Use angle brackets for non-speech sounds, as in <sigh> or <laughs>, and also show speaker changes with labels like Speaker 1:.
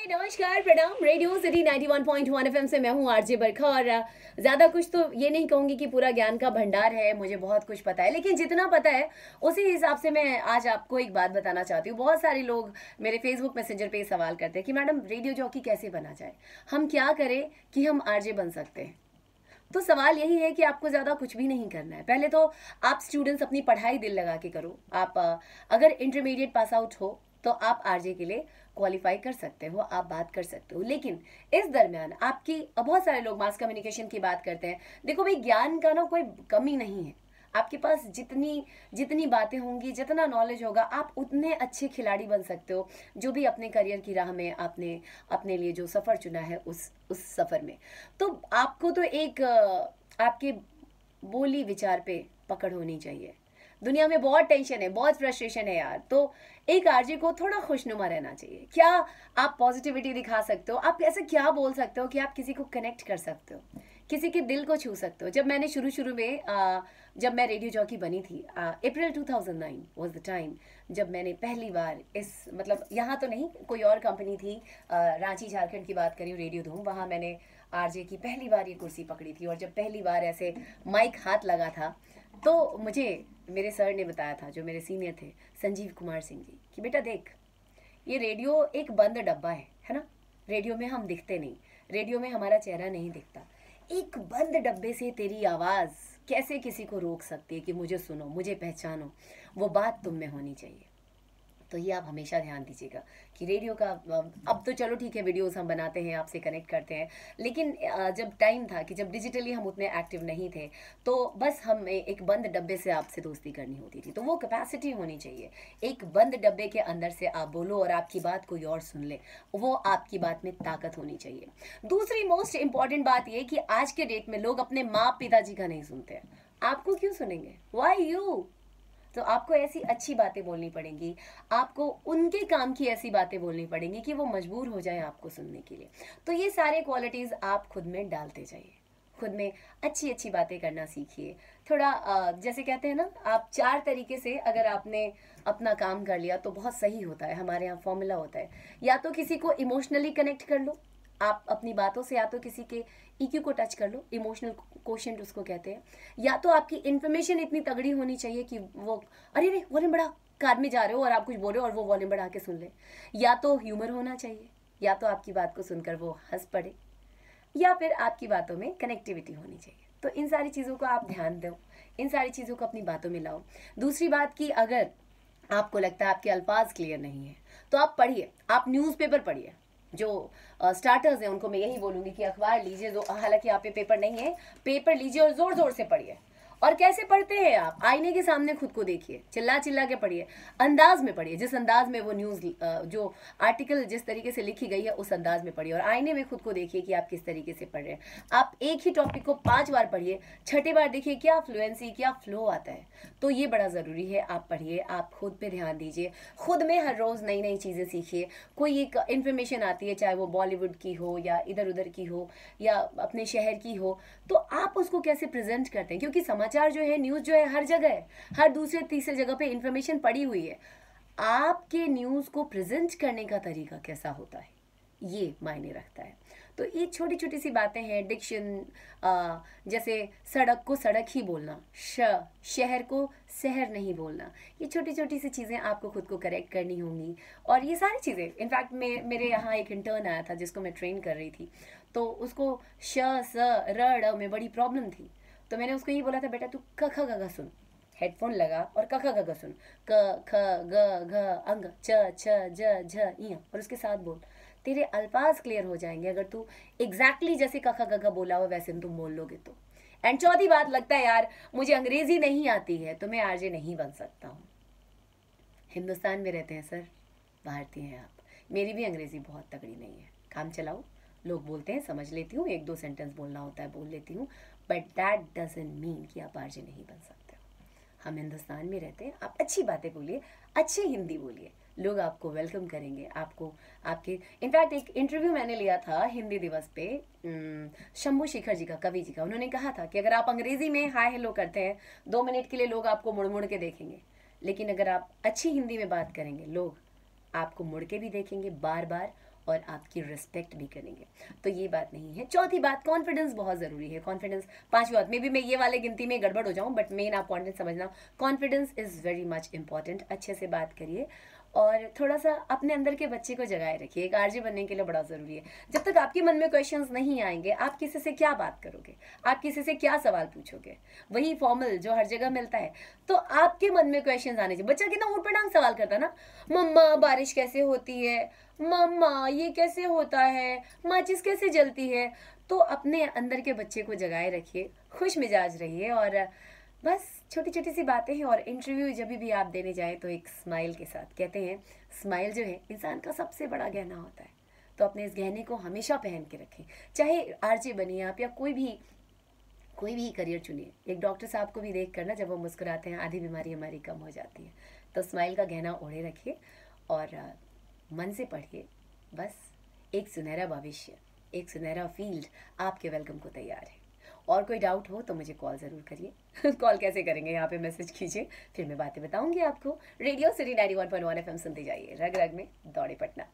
Speaker 1: हाय नमस्कार प्रणाम radio city 91.1 FM से मैं हूँ आरजे बरखा और ज़्यादा कुछ तो ये नहीं कहूँगी कि पूरा ज्ञान का भंडार है मुझे बहुत कुछ पता है लेकिन जितना पता है उसी हिसाब से मैं आज आपको एक बात बताना चाहती हूँ बहुत सारे लोग मेरे फेसबुक मैसेंजर पे सवाल करते हैं कि मैडम रेडियो जॉकी कैसे बना जाए हम क्या करें कि हम आर बन सकते हैं तो सवाल यही है कि आपको ज़्यादा कुछ भी नहीं करना है पहले तो आप स्टूडेंट्स अपनी पढ़ाई दिल लगा के करो आप अगर इंटरमीडिएट पास आउट हो तो आप आरजे के लिए क्वालिफाई कर सकते हो आप बात कर सकते हो लेकिन इस दरमियान आपकी बहुत सारे लोग मास कम्युनिकेशन की बात करते हैं देखो भाई ज्ञान का ना कोई कमी नहीं है आपके पास जितनी जितनी बातें होंगी जितना नॉलेज होगा आप उतने अच्छे खिलाड़ी बन सकते हो जो भी अपने करियर की राह में आपने अपने लिए जो सफ़र चुना है उस उस सफ़र में तो आपको तो एक आपके बोली विचार पे पकड़ होनी चाहिए दुनिया में बहुत टेंशन है बहुत फ्रस्ट्रेशन है यार तो एक आरजे को थोड़ा खुशनुमा रहना चाहिए क्या आप पॉजिटिविटी दिखा सकते हो आप ऐसा क्या बोल सकते हो कि आप किसी को कनेक्ट कर सकते हो किसी के दिल को छू सकते हो जब मैंने शुरू शुरू में आ, जब मैं रेडियो जॉकी बनी थी अप्रैल 2009 वाज द टाइम जब मैंने पहली बार इस मतलब यहाँ तो नहीं कोई और कंपनी थी आ, रांची झारखंड की बात करी रेडियो धूम वहाँ मैंने आरजे की पहली बार ये कुर्सी पकड़ी थी और जब पहली बार ऐसे माइक हाथ लगा था तो मुझे मेरे सर ने बताया था जो मेरे सीनियर थे संजीव कुमार सिंह जी कि बेटा देख ये रेडियो एक बंद डब्बा है है ना रेडियो में हम दिखते नहीं रेडियो में हमारा चेहरा नहीं दिखता एक बंद डब्बे से तेरी आवाज़ कैसे किसी को रोक सकती है कि मुझे सुनो मुझे पहचानो वो बात तुम में होनी चाहिए तो ये आप हमेशा ध्यान दीजिएगा कि रेडियो का अब तो चलो ठीक है वीडियोस हम बनाते हैं आपसे कनेक्ट करते हैं लेकिन जब टाइम था कि जब डिजिटली हम उतने एक्टिव नहीं थे तो बस हम एक बंद डब्बे से आपसे दोस्ती करनी होती थी तो वो कैपेसिटी होनी चाहिए एक बंद डब्बे के अंदर से आप बोलो और आपकी बात कोई और सुन ले वो आपकी बात में ताकत होनी चाहिए दूसरी मोस्ट इंपॉर्टेंट बात ये कि आज के डेट में लोग अपने माँ पिताजी का नहीं सुनते हैं आपको क्यों सुनेंगे वाई यू तो आपको ऐसी अच्छी बातें बोलनी पड़ेंगी आपको उनके काम की ऐसी बातें बोलनी पड़ेंगी कि वो मजबूर हो जाए आपको सुनने के लिए तो ये सारे क्वालिटीज़ आप खुद में डालते जाइए खुद में अच्छी अच्छी बातें करना सीखिए थोड़ा जैसे कहते हैं ना आप चार तरीके से अगर आपने अपना काम कर लिया तो बहुत सही होता है हमारे यहाँ फॉर्मूला होता है या तो किसी को इमोशनली कनेक्ट कर लो आप अपनी बातों से या तो किसी के ईक्यू e को टच कर लो इमोशनल क्वेश्चन उसको कहते हैं या तो आपकी इन्फॉर्मेशन इतनी तगड़ी होनी चाहिए कि वो अरे अरे वॉल्यूम बढ़ा कार में जा रहे हो और आप कुछ बोल रहे हो और वो वॉल्यूम बढ़ा के सुन ले या तो ह्यूमर होना चाहिए या तो आपकी बात को सुनकर वो हंस पड़े या फिर आपकी बातों में कनेक्टिविटी होनी चाहिए तो इन सारी चीज़ों को आप ध्यान दो इन सारी चीज़ों को अपनी बातों में लाओ दूसरी बात कि अगर आपको लगता है आपके अल्फाज क्लियर नहीं है तो आप पढ़िए आप न्यूज़पेपर पढ़िए जो स्टार्टर्स हैं उनको मैं यही बोलूंगी कि अखबार लीजिए हालांकि आप पे पेपर नहीं है पेपर लीजिए और ज़ोर ज़ोर से पढ़िए और कैसे पढ़ते हैं आप आईने के सामने खुद को देखिए चिल्ला चिल्ला के पढ़िए अंदाज में पढ़िए जिस अंदाज में वो न्यूज़ जो आर्टिकल जिस तरीके से लिखी गई है उस अंदाज में पढ़िए और आईने में खुद को देखिए कि आप किस तरीके से पढ़ रहे हैं आप एक ही टॉपिक को पाँच बार पढ़िए छठे बार देखिए क्या फ्लुएंसी क्या फ्लो आता है तो ये बड़ा ज़रूरी है आप पढ़िए आप खुद पर ध्यान दीजिए खुद में हर रोज़ नई नई चीज़ें सीखिए कोई एक इन्फॉर्मेशन आती है चाहे वो बॉलीवुड की हो या इधर उधर की हो या अपने शहर की हो तो आप उसको कैसे प्रेजेंट करते हैं क्योंकि समाज समाचार जो है न्यूज़ जो है हर जगह है हर दूसरे तीसरे जगह पे इंफॉर्मेशन पड़ी हुई है आपके न्यूज़ को प्रेजेंट करने का तरीका कैसा होता है ये मायने रखता है तो ये छोटी छोटी सी बातें हैं डिक्शन जैसे सड़क को सड़क ही बोलना श शहर को शहर नहीं बोलना ये छोटी छोटी सी चीज़ें आपको खुद को करेक्ट करनी होंगी और ये सारी चीज़ें इनफैक्ट मे मेरे यहाँ एक इंटर्न आया था जिसको मैं ट्रेन कर रही थी तो उसको श स र में बड़ी प्रॉब्लम थी तो मैंने उसको यही बोला था बेटा तू ख ख ग सुन हेडफोन लगा और क ख ग सुन क ख ग घ अंग च छ ज झ इं और उसके साथ बोल तेरे अल्फाज क्लियर हो जाएंगे अगर तू एग्जैक्टली जैसे क ख ग बोला हो वैसे तुम बोल लोगे तो एंड चौथी बात लगता है यार मुझे अंग्रेजी नहीं आती है तो मैं आरजे नहीं बन सकता हूँ हिंदुस्तान में रहते हैं सर भारतीय हैं आप मेरी भी अंग्रेज़ी बहुत तगड़ी नहीं है काम चलाओ लोग बोलते हैं समझ लेती हूँ एक दो सेंटेंस बोलना होता है बोल लेती हूँ बट दैट डजेंट मीन कि आप आरजे नहीं बन सकते हम हिंदुस्तान में रहते हैं आप अच्छी बातें बोलिए अच्छी हिंदी बोलिए लोग आपको वेलकम करेंगे आपको आपके इनफैक्ट एक इंटरव्यू मैंने लिया था हिंदी दिवस पे शंभू शेखर जी का कवि जी का उन्होंने कहा था कि अगर आप अंग्रेजी में हाय हेलो करते हैं दो मिनट के लिए लोग आपको मुड़ मुड़ के देखेंगे लेकिन अगर आप अच्छी हिंदी में बात करेंगे लोग आपको मुड़ के भी देखेंगे बार बार और आपकी रिस्पेक्ट भी करेंगे तो ये बात नहीं है चौथी बात कॉन्फिडेंस बहुत ज़रूरी है कॉन्फिडेंस पांचवी बात में भी मैं ये वाले गिनती में गड़बड़ हो जाऊं बट मेन आप पॉइंट समझना confidence is very much important अच्छे से बात करिए और थोड़ा सा अपने अंदर के बच्चे को जगाए रखिए एक आरजी बनने के लिए बड़ा ज़रूरी है जब तक आपके मन में क्वेश्चंस नहीं आएंगे आप किसी से क्या बात करोगे आप किसी से क्या सवाल पूछोगे वही फॉर्मल जो हर जगह मिलता है तो आपके मन में क्वेश्चन आने चाहिए बच्चा कितना ऊट पटांग सवाल करता है ना मम्मा बारिश कैसे होती है मम्मा ये कैसे होता है माचिस कैसे जलती है तो अपने अंदर के बच्चे को जगाए रखिए खुश मिजाज रहिए और बस छोटी छोटी सी बातें हैं और इंटरव्यू जब भी आप देने जाएँ तो एक स्माइल के साथ कहते हैं स्माइल जो है इंसान का सबसे बड़ा गहना होता है तो अपने इस गहने को हमेशा पहन के रखें चाहे आरजे बनिए आप या कोई भी कोई भी करियर चुनिए एक डॉक्टर साहब को भी देख कर ना जब वो मुस्कुराते हैं आधी बीमारी हमारी कम हो जाती है तो स्माइल का गहना ओढ़े रखिए और मन से पढ़िए बस एक सुनहरा भविष्य एक सुनहरा फील्ड आपके वेलकम को तैयार है और कोई डाउट हो तो मुझे कॉल ज़रूर करिए कॉल <laughs> कैसे करेंगे यहाँ पे मैसेज कीजिए फिर मैं बातें बताऊंगी आपको radio city ninety one point one F सुनते जाइए रग रग में दौड़े पटना